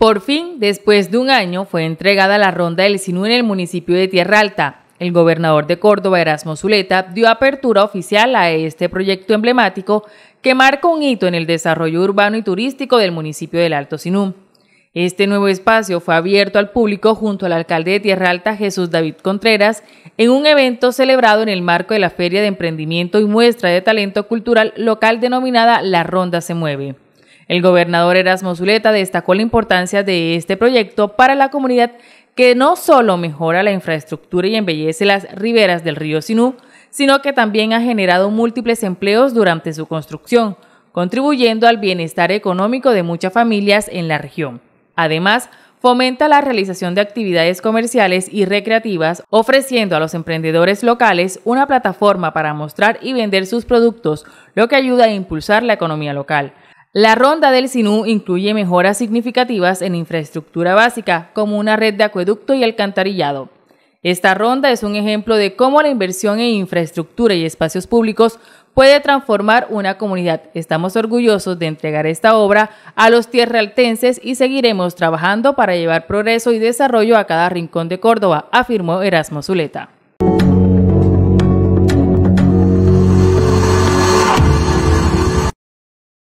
Por fin, después de un año, fue entregada la ronda del Sinú en el municipio de Tierra Alta. El gobernador de Córdoba, Erasmo Zuleta, dio apertura oficial a este proyecto emblemático que marca un hito en el desarrollo urbano y turístico del municipio del Alto Sinú. Este nuevo espacio fue abierto al público junto al alcalde de Tierra Alta, Jesús David Contreras, en un evento celebrado en el marco de la Feria de Emprendimiento y Muestra de Talento Cultural local denominada La Ronda se mueve. El gobernador Erasmo Zuleta destacó la importancia de este proyecto para la comunidad que no solo mejora la infraestructura y embellece las riberas del río Sinú, sino que también ha generado múltiples empleos durante su construcción, contribuyendo al bienestar económico de muchas familias en la región. Además, fomenta la realización de actividades comerciales y recreativas, ofreciendo a los emprendedores locales una plataforma para mostrar y vender sus productos, lo que ayuda a impulsar la economía local. La ronda del Sinú incluye mejoras significativas en infraestructura básica, como una red de acueducto y alcantarillado. Esta ronda es un ejemplo de cómo la inversión en infraestructura y espacios públicos puede transformar una comunidad. Estamos orgullosos de entregar esta obra a los tierraltenses y seguiremos trabajando para llevar progreso y desarrollo a cada rincón de Córdoba, afirmó Erasmo Zuleta.